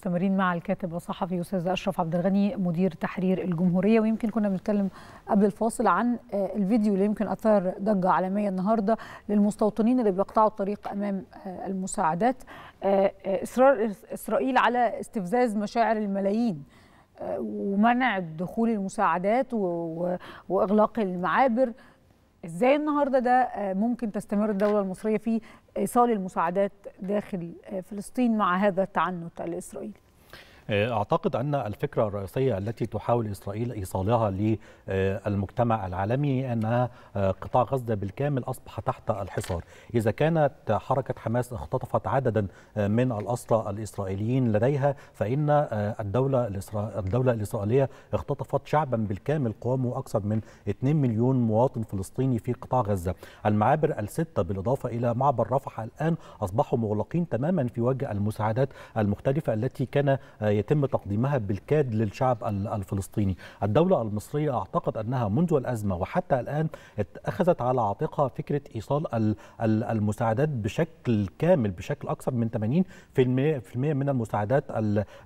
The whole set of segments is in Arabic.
مستمرين مع الكاتب والصحفي استاذ اشرف عبد الغني مدير تحرير الجمهوريه ويمكن كنا بنتكلم قبل الفاصل عن آه، الفيديو اللي يمكن اثار ضجه عالميه النهارده للمستوطنين اللي بيقطعوا الطريق امام آه، المساعدات آه، اصرار اسرائيل على استفزاز مشاعر الملايين ومنع دخول المساعدات واغلاق المعابر ازاي النهارده ده آه، ممكن تستمر الدوله المصريه في ايصال المساعدات داخل آه، فلسطين مع هذا التعنت الاسرائيلي آه، أعتقد أن الفكرة الرئيسية التي تحاول إسرائيل إيصالها للمجتمع العالمي أن آه، قطاع غزة بالكامل أصبح تحت الحصار إذا كانت حركة حماس اختطفت عددا آه، من الأسرى الإسرائيليين لديها فإن الدولة, الإسرا... الدولة الإسرائيلية اختطفت شعبا بالكامل قوامه أكثر من 2 مليون مواطن فلسطيني في قطاع غزة المعابر الستة بالإضافة إلى معبر رفح الآن أصبحوا مغلقين تماما في وجه المساعدات المختلفة التي كان يتم تقديمها بالكاد للشعب الفلسطيني الدولة المصرية أعتقد أنها منذ الأزمة وحتى الآن أخذت على عاتقها فكرة إيصال المساعدات بشكل كامل بشكل أكثر من 80% من المساعدات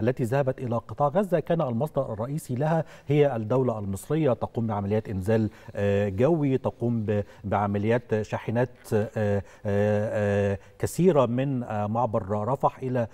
التي ذهبت إلى قطاع غزة كان المصدر الرئيسي لها هي الدولة المصرية تقوم بعمليات إنزال آه، جوي تقوم بعمليات شاحنات آه، آه، كثيرة من معبر رفح إلى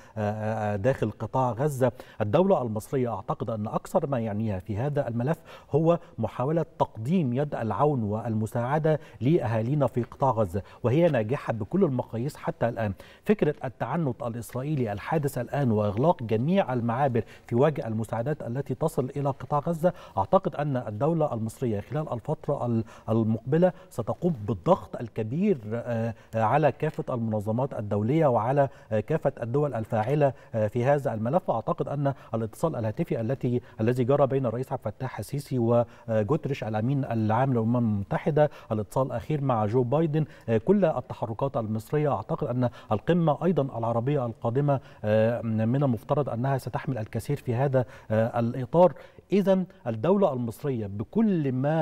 داخل قطاع غزة الدولة المصرية أعتقد أن أكثر ما يعنيها في هذا الملف هو محاولة تقديم يد العون والمساعدة لأهالينا في قطاع غزة وهي ناجحة بكل المقاييس حتى الآن فكرة التعنت الإسرائيلي الحادث الآن وإغلاق جميع المعابر في وجه المساعدات التي تصل إلى قطاع غزة أعتقد أن الدولة المصرية خلال الفترة المقبلة ستقوم بالضغط الكبير آه، آه، على كافة المنظمات الدولية وعلى آه، كافة الدول الفاعلة في هذا الملف أعتقد ان الاتصال الهاتفي التي الذي جرى بين الرئيس عبد الفتاح السيسي وجوتريش الامين العام للامم المتحده الاتصال الاخير مع جو بايدن آه، كل التحركات المصريه اعتقد ان القمه ايضا العربيه القادمه آه، من المفترض انها ستحمل الكثير في هذا آه، الاطار اذا الدوله المصريه بكل ما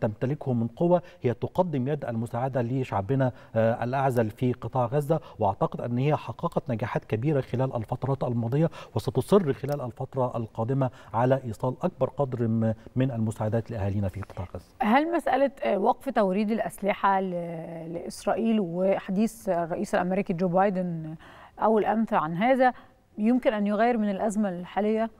تمتلكه من قوه هي تقدم يد المساعده لشعبنا الاعزل في قطاع غزه واعتقد ان هي حققت نجاحات كبيره خلال الفترات الماضيه وستصر نستمر خلال الفترة القادمة على إيصال أكبر قدر من المساعدات لأهالينا في قطاع غزة هل مسألة آه، وقف توريد الأسلحة لإسرائيل وحديث الرئيس الأمريكي جو بايدن أول أمس عن هذا يمكن أن يغير من الأزمة الحالية؟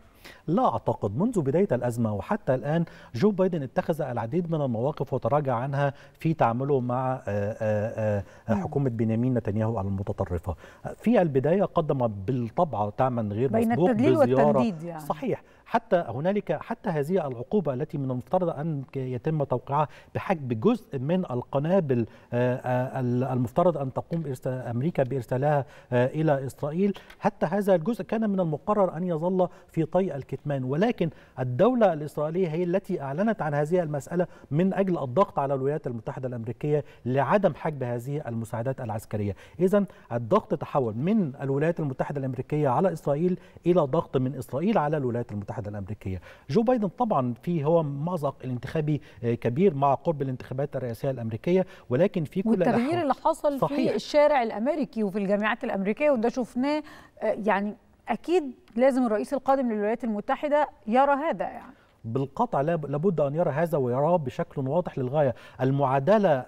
لا أعتقد منذ بداية الأزمة وحتى الآن جو بايدن اتخذ العديد من المواقف وتراجع عنها في تعامله مع آه، آه، آه، حكومة بنيامين نتنياهو المتطرفة في البداية قدم بالطبع دعما غير مسبوق بين التدليل والتنديد يعني. صحيح حتى هنالك حتى هذه العقوبة التي من المفترض أن يتم توقيعها بحجب جزء من القنابل آه، آه، المفترض أن تقوم أمريكا بإرسالها آه، إلى إسرائيل حتى هذا الجزء كان من المقرر أن يظل في طي الكتمان ولكن الدولة الإسرائيلية هي التي أعلنت عن هذه المسألة من أجل الضغط على الولايات المتحدة الأمريكية لعدم حجب هذه المساعدات العسكرية إذا الضغط تحول من الولايات المتحدة الأمريكية على إسرائيل إلى ضغط من إسرائيل على الولايات المتحدة المتحده الامريكيه. جو بايدن طبعا في هو مأزق الانتخابي آه، كبير مع قرب الانتخابات الرئاسيه الامريكيه ولكن في كل التغيير اللي حصل صحيح. في الشارع الامريكي وفي الجامعات الامريكيه وده شفناه آه، يعني اكيد لازم الرئيس القادم للولايات المتحده يرى هذا يعني بالقطع لابد أن يرى هذا ويراه بشكل واضح للغاية المعادلة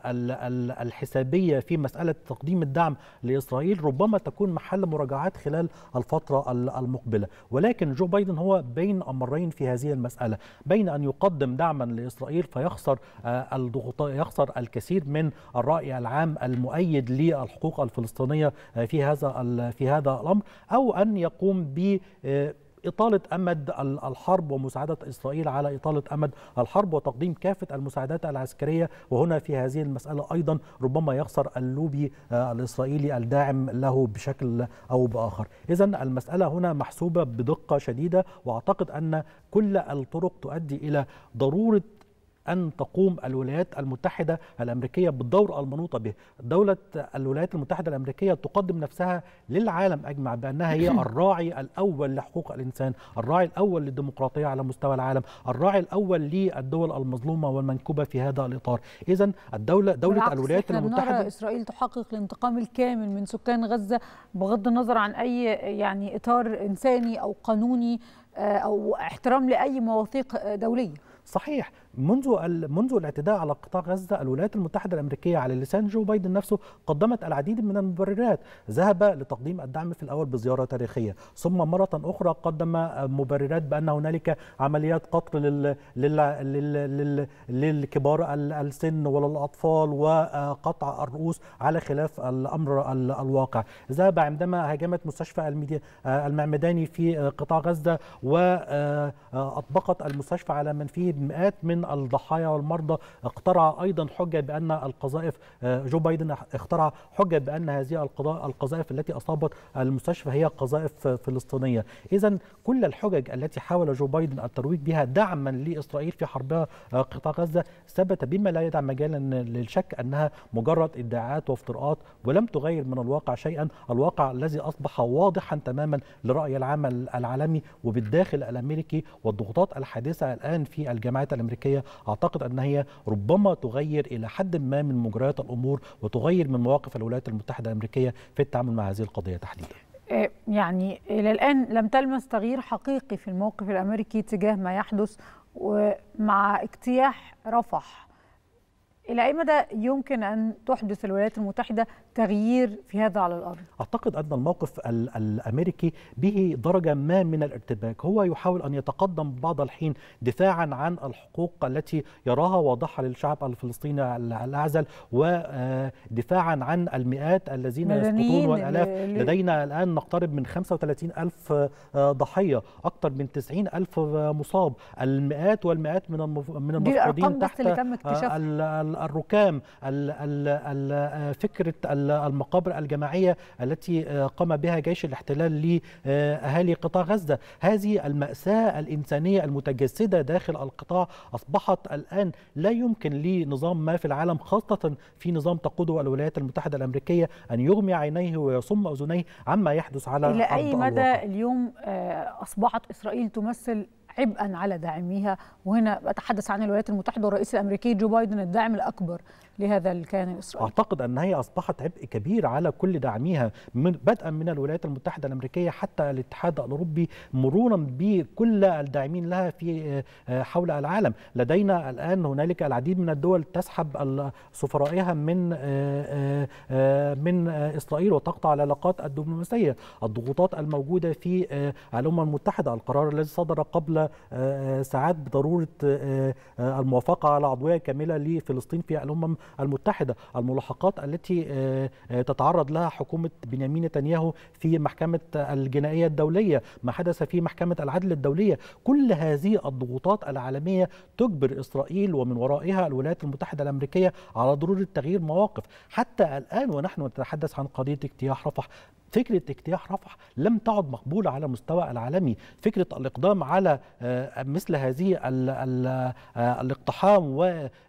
الحسابية في مسألة تقديم الدعم لإسرائيل ربما تكون محل مراجعات خلال الفترة المقبلة ولكن جو بايدن هو بين أمرين في هذه المسألة بين أن يقدم دعما لإسرائيل فيخسر آه، الضغوط يخسر الكثير من الرأي العام المؤيد للحقوق الفلسطينية آه، في هذا في هذا الأمر أو أن يقوم ب آه، إطالة أمد الحرب ومساعدة إسرائيل على إطالة أمد الحرب وتقديم كافة المساعدات العسكرية وهنا في هذه المسألة أيضا ربما يخسر اللوبي آه، الإسرائيلي الداعم له بشكل أو بآخر إذا المسألة هنا محسوبة بدقة شديدة وأعتقد أن كل الطرق تؤدي إلى ضرورة أن تقوم الولايات المتحدة الأمريكية بالدور المنوط به دولة الولايات المتحدة الأمريكية تقدم نفسها للعالم أجمع بأنها هي الراعي الأول لحقوق الإنسان الراعي الأول للديمقراطية على مستوى العالم الراعي الأول للدول المظلومة والمنكوبة في هذا الإطار إذا الدولة دولة الولايات المتحدة إسرائيل تحقق الانتقام الكامل من سكان غزة بغض النظر عن أي يعني إطار إنساني أو قانوني آه، أو احترام لأي مواثيق دولية صحيح منذ منذ الاعتداء على قطاع غزه الولايات المتحده الامريكيه على لسان جو بايدن نفسه قدمت العديد من المبررات ذهب لتقديم الدعم في الاول بزياره تاريخيه ثم مره اخرى قدم مبررات بان هنالك عمليات قتل لل... لل... لل... للكبار السن وللاطفال وقطع الرؤوس على خلاف الامر الواقع ذهب عندما هاجمت مستشفى الميدي... المعمداني في قطاع غزه واطبقت آه، المستشفى على من فيه مئات من الضحايا والمرضى اقترع ايضا حجه بان القذائف آه، جو بايدن اخترع حجه بان هذه القذائف التي اصابت المستشفى هي قذائف فلسطينيه اذا كل الحجج التي حاول جو بايدن الترويج بها دعما لاسرائيل في حربها آه، قطاع غزه ثبت بما لا يدع مجالا للشك انها مجرد ادعاءات وافتراءات ولم تغير من الواقع شيئا الواقع الذي اصبح واضحا تماما لراي العام العالمي وبالداخل الامريكي والضغوطات الحادثه الان في الجامعات الامريكيه الجنسية أعتقد أن هي ربما تغير إلى حد ما من مجريات الأمور وتغير من مواقف الولايات المتحدة الأمريكية في التعامل مع هذه القضية تحديدا آه، يعني إلى الآن لم تلمس تغيير حقيقي في الموقف الأمريكي تجاه ما يحدث ومع اجتياح رفح إلى أي مدى يمكن أن تحدث الولايات المتحدة تغيير في هذا على الأرض؟ أعتقد أن الموقف الأمريكي به درجة ما من الارتباك هو يحاول أن يتقدم بعض الحين دفاعا عن الحقوق التي يراها واضحة للشعب الفلسطيني الأعزل ودفاعا عن المئات الذين يسقطون والألاف لدينا الآن نقترب من 35 ألف آه، ضحية أكثر من 90 ألف آه، مصاب المئات والمئات من المفقودين تحت آه، الركام فكرة المقابر الجماعية التي آه، قام بها جيش الاحتلال لأهالي قطاع غزة هذه المأساة الإنسانية المتجسدة داخل القطاع أصبحت الآن لا يمكن لنظام ما في العالم خاصة في نظام تقوده الولايات المتحدة الأمريكية أن يغمي عينيه ويصم أذنيه عما يحدث على إلى أي مدى اليوم آه، أصبحت إسرائيل تمثل عبئا على داعميها وهنا أتحدث عن الولايات المتحدة والرئيس الأمريكي جو بايدن الداعم الأكبر لهذا الكيان الإسرائيلي أعتقد أنها أصبحت عبء كبير على كل داعميها من بدءا من الولايات المتحدة الأمريكية حتى الاتحاد الأوروبي مرورا بكل الداعمين لها في آه، حول العالم لدينا الآن هنالك العديد من الدول تسحب سفرائها من آه، آه، من إسرائيل وتقطع العلاقات الدبلوماسية الضغوطات الموجودة في الأمم المتحدة القرار الذي صدر قبل ساعات بضرورة الموافقة على عضوية كاملة لفلسطين في الأمم المتحدة الملاحقات التي آه، آه، تتعرض لها حكومة بنيامين نتنياهو في محكمة الجنائية الدولية ما حدث في محكمة العدل الدولية كل هذه الضغوطات العالمية تجبر إسرائيل ومن ورائها الولايات المتحدة الأمريكية على ضرورة تغيير مواقف حتى الآن ونحن نتحدث عن قضية اجتياح رفح فكرة اجتياح رفح لم تعد مقبولة على مستوى العالمي فكرة الإقدام على آه، مثل هذه آه، الاقتحام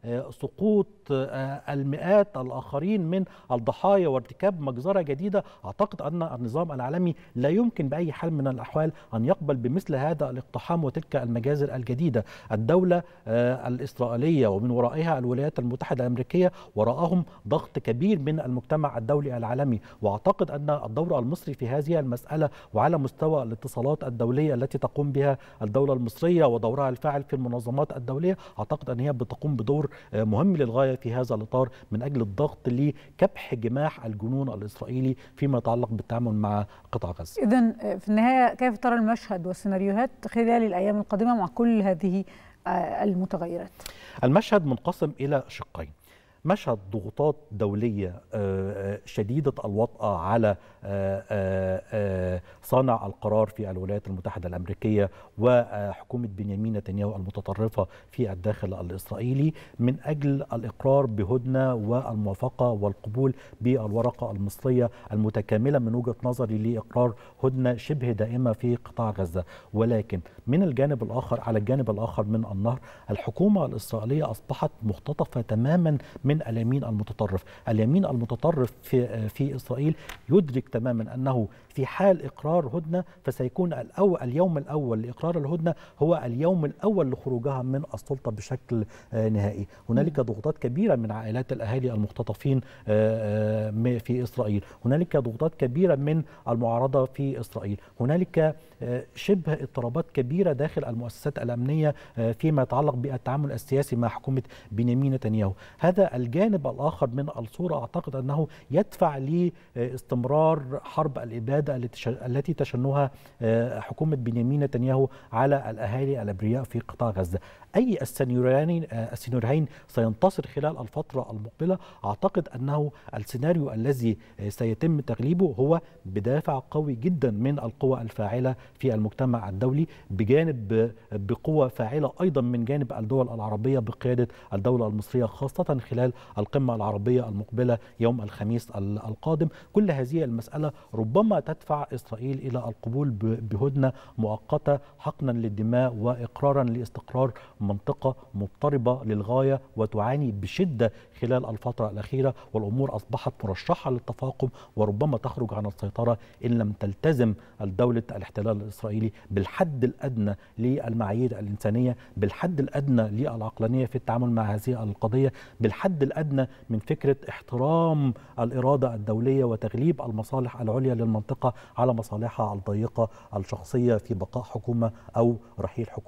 وسقوط آه، المئات الآخرين من الضحايا وارتكاب مجزرة جديدة أعتقد أن النظام العالمي لا يمكن بأي حال من الأحوال أن يقبل بمثل هذا الاقتحام وتلك المجازر الجديدة الدولة الإسرائيلية ومن ورائها الولايات المتحدة الأمريكية وراءهم ضغط كبير من المجتمع الدولي العالمي وأعتقد أن الدورة المصري في هذه المسألة وعلى مستوى الاتصالات الدولية التي تقوم بها الدولة المصرية ودورها الفاعل في المنظمات الدولية أعتقد أن هي بتقوم بدور آه، مهم للغاية في هذا الإطار من أجل الضغط لكبح جماح الجنون الإسرائيلي فيما يتعلق بالتعامل مع قطاع غزة إذا آه، في النهاية كيف ترى المشهد والسيناريوهات خلال الأيام القادمة مع كل هذه آه، المتغيرات المشهد منقسم إلى شقين مشهد ضغوطات دولية آه، آه، شديدة الوطأة على آه، صانع القرار في الولايات المتحدة الأمريكية وحكومة بنيامين نتنياهو المتطرفة في الداخل الإسرائيلي من أجل الإقرار بهدنة والموافقة والقبول بالورقة المصرية المتكاملة من وجهة نظري لإقرار هدنة شبه دائمة في قطاع غزة ولكن من الجانب الآخر على الجانب الآخر من النهر الحكومة الإسرائيلية أصبحت مختطفة تماما من اليمين المتطرف اليمين المتطرف في, في إسرائيل يدرك تماما أنه في حال إقرار هدنة فسيكون الأول اليوم الأول لإقرار الهدنة هو اليوم الأول لخروجها من السلطة بشكل آه، نهائي هنالك ضغوطات كبيرة من عائلات الأهالي المختطفين آه، آه، في إسرائيل هنالك ضغوطات كبيرة من المعارضة في إسرائيل هنالك شبه اضطرابات كبيرة كبيرة داخل المؤسسات الأمنية آه، فيما يتعلق بالتعامل السياسي مع حكومة بنيامين نتنياهو هذا الجانب الآخر من الصورة أعتقد أنه يدفع لاستمرار حرب الإبادة التي تشنها آه، حكومة بنيامين نتنياهو على الأهالي الأبرياء في قطاع غزة أي السيناريوين آه، السيناريوين سينتصر خلال الفترة المقبلة أعتقد أنه السيناريو الذي سيتم تغليبه هو بدافع قوي جدا من القوى الفاعلة في المجتمع الدولي بجانب بقوة فاعلة أيضا من جانب الدول العربية بقيادة الدولة المصرية خاصة خلال القمة العربية المقبلة يوم الخميس القادم كل هذه المسألة ربما تدفع إسرائيل إلى القبول بهدنة مؤقتة حقنا للدماء وإقرارا لاستقرار منطقة مضطربة للغاية وتعاني بشدة خلال الفترة الأخيرة والأمور أصبحت مرشحة للتفاقم وربما تخرج عن السيطرة إن لم تلتزم الدولة الاحتلال الإسرائيلي بالحد الأدنى الأدنى للمعايير الإنسانية بالحد الأدنى للعقلانية في التعامل مع هذه القضية بالحد الأدنى من فكرة احترام الإرادة الدولية وتغليب المصالح العليا للمنطقة على مصالحها الضيقة الشخصية في بقاء حكومة أو رحيل حكومة